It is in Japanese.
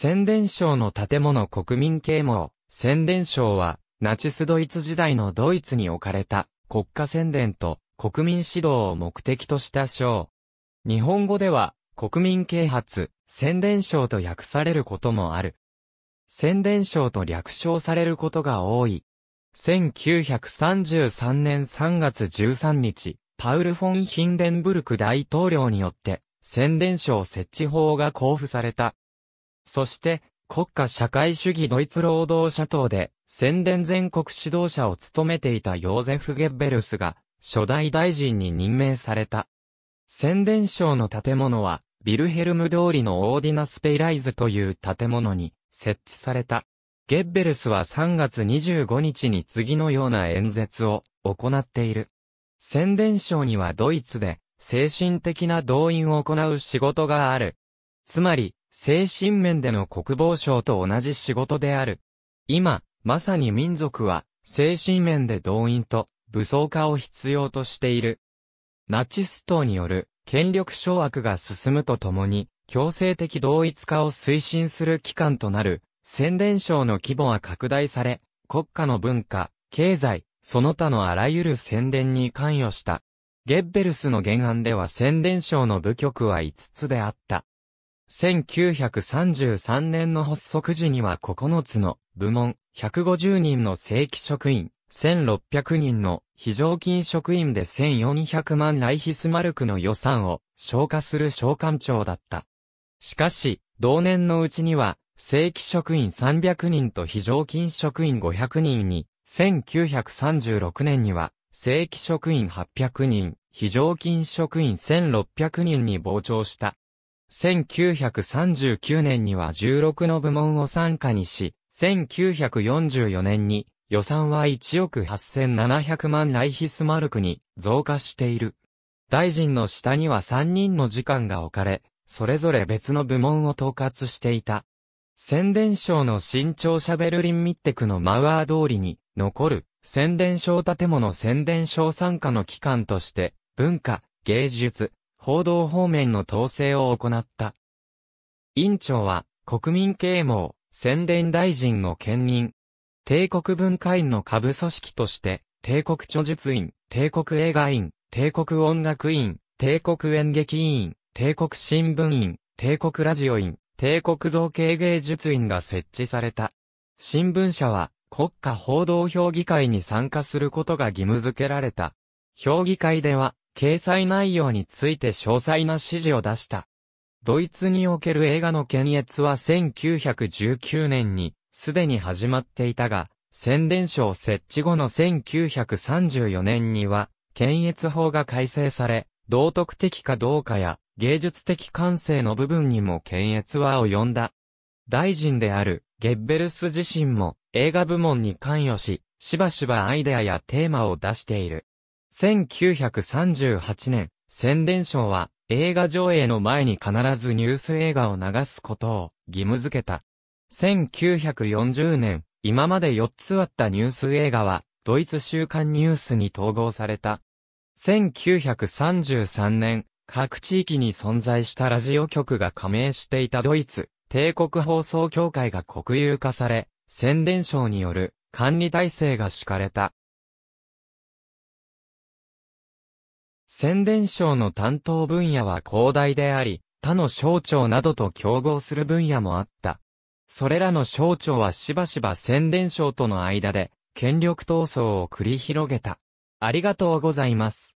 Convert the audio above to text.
宣伝省の建物国民啓蒙、宣伝省は、ナチスドイツ時代のドイツに置かれた国家宣伝と国民指導を目的とした省。日本語では、国民啓発、宣伝省と訳されることもある。宣伝省と略称されることが多い。1933年3月13日、パウル・フォン・ヒンデンブルク大統領によって、宣伝省設置法が交付された。そして、国家社会主義ドイツ労働者党で、宣伝全国指導者を務めていたヨーゼフ・ゲッベルスが、初代大臣に任命された。宣伝省の建物は、ビルヘルム通りのオーディナスペイライズという建物に設置された。ゲッベルスは3月25日に次のような演説を行っている。宣伝省にはドイツで精神的な動員を行う仕事がある。つまり、精神面での国防省と同じ仕事である。今、まさに民族は、精神面で動員と武装化を必要としている。ナチス党による権力掌握が進むとともに、強制的同一化を推進する機関となる、宣伝省の規模は拡大され、国家の文化、経済、その他のあらゆる宣伝に関与した。ゲッベルスの原案では宣伝省の部局は5つであった。1933年の発足時には9つの部門、150人の正規職員、1600人の非常勤職員で1400万ライヒスマルクの予算を消化する召喚長だった。しかし、同年のうちには、正規職員300人と非常勤職員500人に、1936年には、正規職員800人、非常勤職員1600人に膨張した。1939年には16の部門を参加にし、1944年に予算は1億8700万ライヒスマルクに増加している。大臣の下には3人の次官が置かれ、それぞれ別の部門を統括していた。宣伝省の新庁舎ベルリンミッテクのマウアー通りに残る宣伝省建物宣伝省参加の機関として文化、芸術、報道方面の統制を行った。委員長は、国民啓蒙、宣伝大臣の兼任、帝国文化院の下部組織として、帝国著述院、帝国映画院、帝国音楽院、帝国演劇院、帝国新聞院、帝国ラジオ院、帝国造形芸術院が設置された。新聞社は、国家報道評議会に参加することが義務付けられた。評議会では、掲載内容について詳細な指示を出した。ドイツにおける映画の検閲は1919年にすでに始まっていたが、宣伝書設置後の1934年には、検閲法が改正され、道徳的かどうかや芸術的感性の部分にも検閲は及んだ。大臣であるゲッベルス自身も映画部門に関与し、しばしばアイデアやテーマを出している。1938年、宣伝省は映画上映の前に必ずニュース映画を流すことを義務付けた。1940年、今まで4つあったニュース映画は、ドイツ週刊ニュースに統合された。1933年、各地域に存在したラジオ局が加盟していたドイツ、帝国放送協会が国有化され、宣伝省による管理体制が敷かれた。宣伝省の担当分野は広大であり、他の省庁などと競合する分野もあった。それらの省庁はしばしば宣伝省との間で、権力闘争を繰り広げた。ありがとうございます。